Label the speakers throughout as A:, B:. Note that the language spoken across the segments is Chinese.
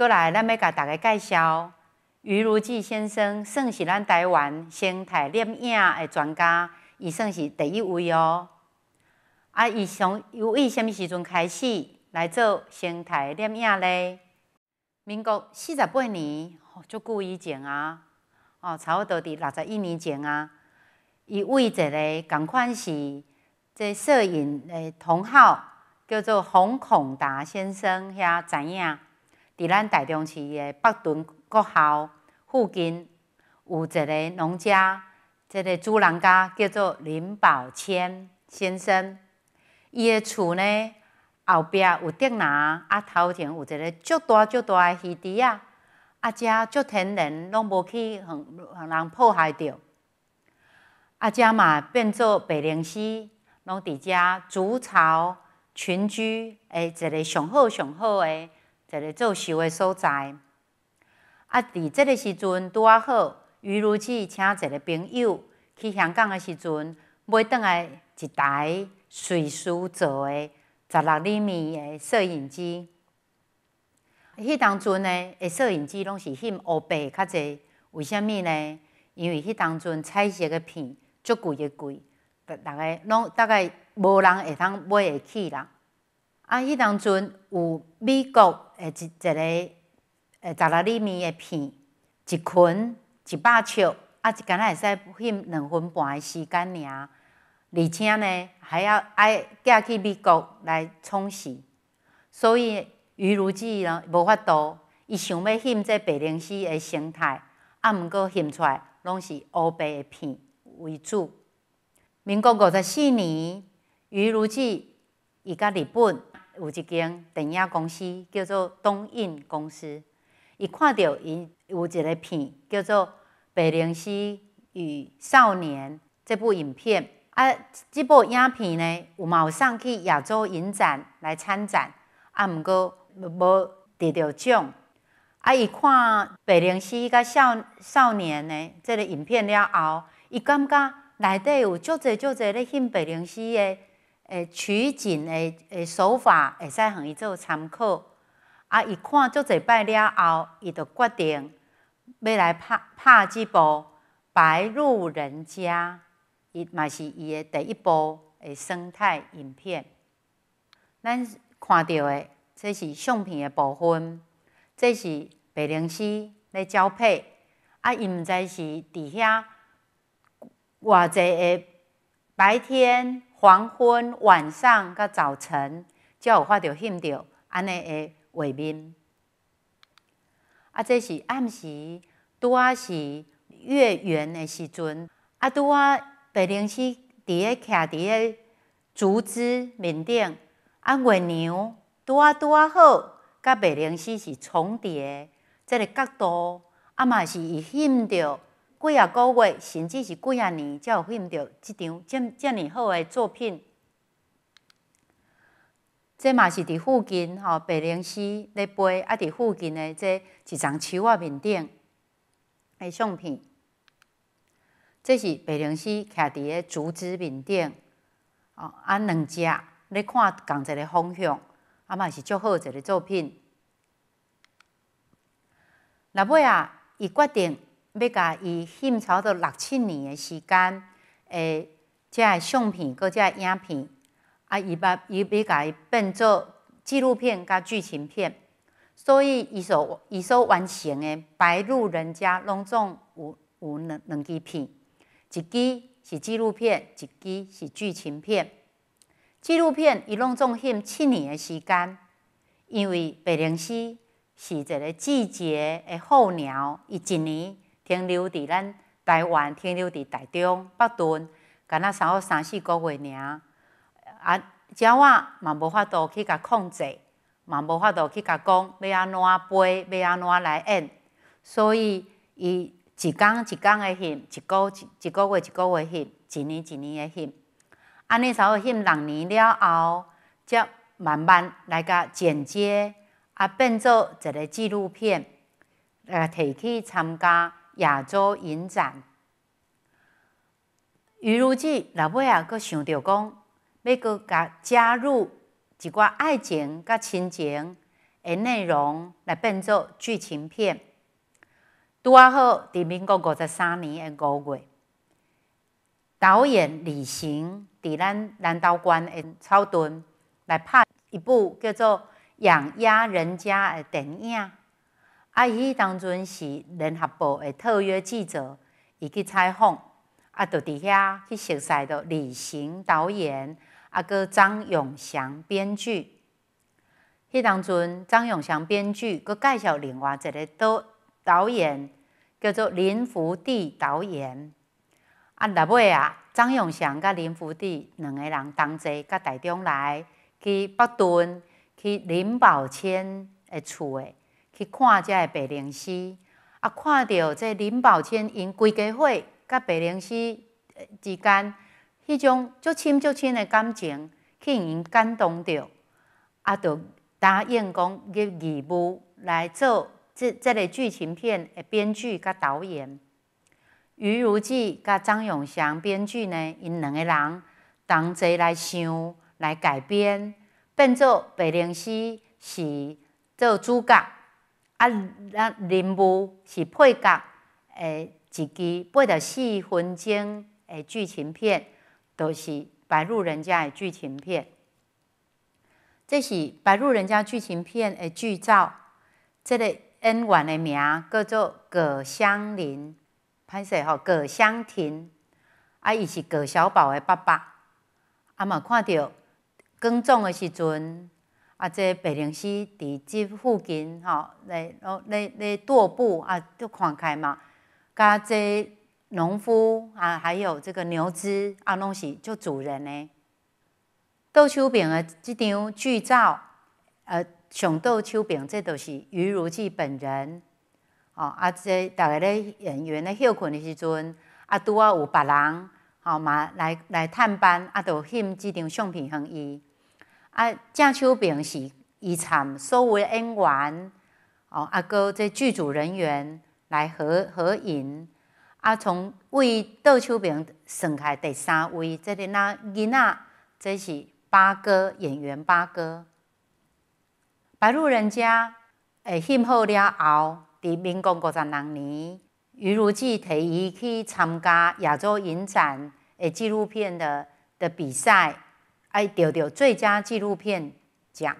A: 过来，咱要甲大家介绍于如记先生，算是咱台湾生态摄影的专家，伊算是第一位哦。啊，伊从由伊什物时阵开始来做生态摄影呢？民国四十八年，好，就久以前啊，哦，差不多伫六十一年前啊，伊为一个共款是即摄影诶同好，叫做洪孔达先生，遐知影？伫咱台中市的北屯国校附近，有一个农家，一个主人家叫做林宝谦先生。伊的厝呢后壁有竹林，啊，头前有一个足大足大的溪池啊。啊，只足天然，拢无去让让人破坏着。啊，只嘛变做白灵犀，拢伫遮筑巢群居，哎，一个上好上好个。一个做秀的所在，啊！伫即个时阵拄啊好，于如此请一个朋友去香港的时阵，买倒来一台随时做的十六厘米的摄影机。迄当阵呢，的摄影机拢是很乌白较侪，为什物呢？因为迄当阵彩色的片足贵个贵，逐个拢大概无人会通买会起啦。啊！迄当阵有美国诶一一个诶十六厘米诶片，一群一百尺，啊，一干会使翕两分半诶时间尔，而且呢还要爱寄去美国来冲洗，所以于如子呢无法度，伊想要翕这白灵系诶形态，啊，毋过翕出来拢是黑白诶片为主。民国五十四年，于如子伊甲日本。有一间电影公司叫做东映公司，伊看到伊有一个片叫做《白灵西与少年》这部影片，啊，这部影片呢，有马上去亚洲影展来参展，啊，毋过无得到奖。啊，伊看《白灵西》甲《少少年呢，这个影片了后，伊感觉内底有足侪足侪咧翕白灵西诶。诶，取景诶诶手法会使互伊做参考，啊，伊看足侪摆了后，伊就决定要来拍拍这部《白鹿人家》，伊嘛是伊诶第一部诶生态影片。咱看到诶，这是相片诶部分，这是白灵师咧交配，啊，伊毋知是伫遐，偌济诶白天。黄昏、晚上、甲早晨，才有法着翕到安尼个画面。啊，这是暗时，拄啊是月圆的时阵。啊，啊白灵犀伫咧徛伫咧竹枝面顶，啊，月亮拄啊拄啊好，甲白灵犀是重叠，这个角度啊嘛是伊翕到。几啊个月，甚至是几啊年，才有拍到这张这这尼好的作品。这嘛是伫附近吼，白岭寺咧背，啊，伫附近的这一丛树啊面顶的相片。这是白岭寺徛伫咧竹子面顶，哦，啊，两只咧看同一个方向，啊嘛是足好一个作品。那尾啊，伊决定。要届伊献筹到六七年的时间，诶，即个相片，佮即个影片，啊，伊把伊每伊变做纪录片，佮剧情片。所以伊所伊所完成的白鹿人家》拢总有有两两支片，一支是纪录片，一支是剧情片。纪录片伊拢总献七年的时间，因为白灵戏是一个季节的候鸟，伊一年。停留伫咱台湾，停留伫台中、北屯，敢那三好三四个月尔。啊，只我嘛无法度去甲控制，嘛无法度去甲讲要安怎背，要安怎来演。所以伊一工一工诶翕，一个一一个月一个月翕，一年一年诶翕。安尼稍好翕六年了后，则慢慢来甲剪接，啊，变做一个纪录片，来提去参加。亚洲影展，于如记老伯也搁想着讲，要搁加加入一寡爱情、噶亲情嘅内容来变作剧情片。拄啊好！伫民国五十三年嘅五月，导演李行伫咱南投县嘅草屯来拍一部叫做《养鸭人家》嘅电影。啊！伊当阵是联合报的特约记者，伊去采访，啊，就伫遐去熟识到李行导演，啊，佫张永祥编剧。迄当阵张永祥编剧，佮介绍另外一个导导演，叫做林福地导演。啊，到尾啊，张永祥佮林福地两个人同齐，佮台中来去北屯，去林宝谦的厝的。去看遮个白灵熙，啊，看到遮林宝谦因规家伙甲白灵熙之间迄种足深足深的感情，去因感动着，啊，就答应讲个义务来做即即个剧情片的编剧甲导演。于如智甲张永祥编剧呢，因两个人同齐来想来改编，变做白灵熙是做主角。啊，那人物是配角，诶，一支八十四分钟诶剧情片，都是《白鹿人家》诶剧情片。这是《白鹿人家》剧情片诶剧照，这个演员的名叫做葛湘林，歹势吼葛湘婷，啊，伊是葛小宝的爸爸。啊嘛看到耕种的时阵。啊，这白灵西伫这附近吼、哈，来，来，来踱步啊，都看开嘛。甲这农夫啊，还有这个牛只啊，拢是做主人呢。窦秋饼的这张剧照，呃，上窦秋饼这都是余如记本人。哦，啊，这大个咧演员咧休困的时阵，啊，拄啊有别人，吼嘛，来来探班，啊，就翕这张相片互伊。啊，郑秋平是产所有的演员，哦，啊，哥这剧组人员来合合影。啊，从为窦秋平算开第三位，这里那囡仔，这是八哥演员八哥。白鹿人家诶，庆贺了后，伫民国五十六年，余如智提伊去参加亚洲影展诶纪录片的的比赛。爱钓到最佳纪录片奖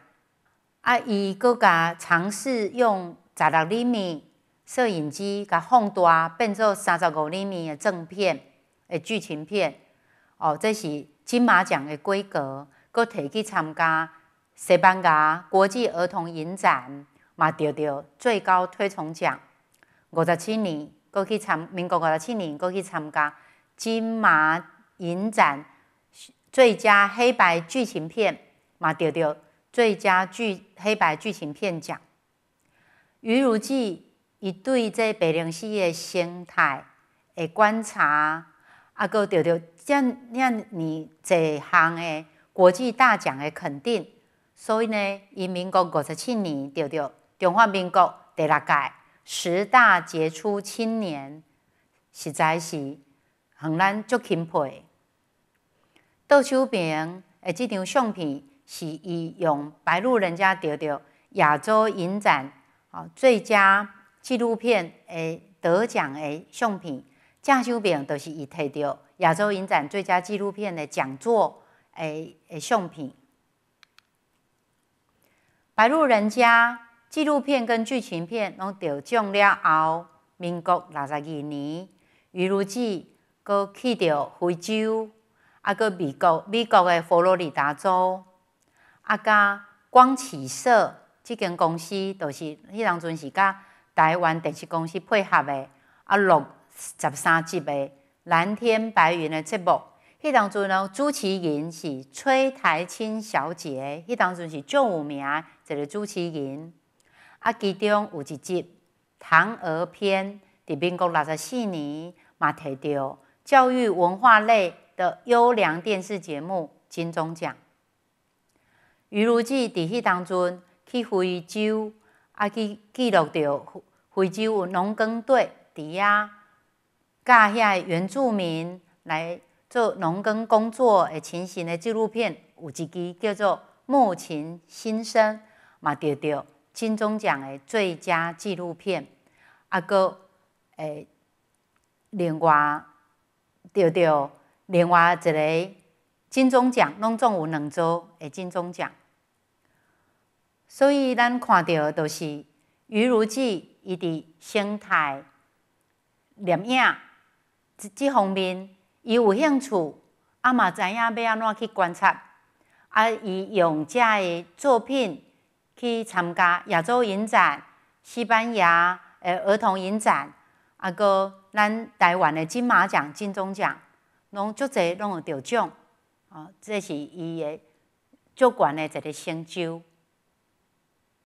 A: 啊！伊更甲尝试用十六厘米摄影机，甲放大变作三十五厘米的正片的剧情片哦。这是金马奖的规格，佮提去参加西班牙国际儿童影展，嘛钓到最高推崇奖。五十七年佮去参，民国五十七年佮去参加金马影展。最佳黑白剧情片，嘛，得着最佳剧黑白剧情片奖。余如记，伊对这白灵戏的生态的观察，阿哥得着遮遮让你这行国际大奖的肯定。所以呢，伊民国五十七年得着中华民国第六届十大杰出青年，实在是很咱足钦佩。窦秋平，诶，即张相片是伊用《白鹿人家》得到亚洲影展，啊最佳纪录片诶得奖诶相片。郑秋平就是伊摕到亚洲影展最佳纪录片的讲座诶诶相片。《白鹿人家》纪录片跟剧情片拢得奖了后，民国六十二年，余如记搁去到非洲。啊，个美国美国诶佛罗里达州，啊，甲光启社即间公司就是迄当阵是甲台湾电视公司配合的啊，录十三集诶《蓝天白云的节目。迄当阵呢，主持人是崔台青小姐，迄当阵是有名一个主持人。啊，其中有一集《唐儿篇》伫民国六十四年嘛提到教育文化类。的优良电视节目金钟奖，于如记伫迄当中去非洲，啊，去记录着非洲有农耕队伫遐教遐原住民来做农耕工作的情形的纪录片有一支叫做《牧情新生》，嘛，得着金钟奖的最佳纪录片，啊，个诶，另外得到。另外一个金钟奖，拢总有两组的金钟奖，所以咱看到就是于如智伊伫生态摄影即即方面，伊有兴趣，啊嘛知影要安怎去观察，啊，伊用遮的作品去参加亚洲影展、西班牙诶儿童影展，啊，个咱台湾的金马奖、金钟奖。拢足侪，拢有得奖，啊，这是伊个足悬的一个成就。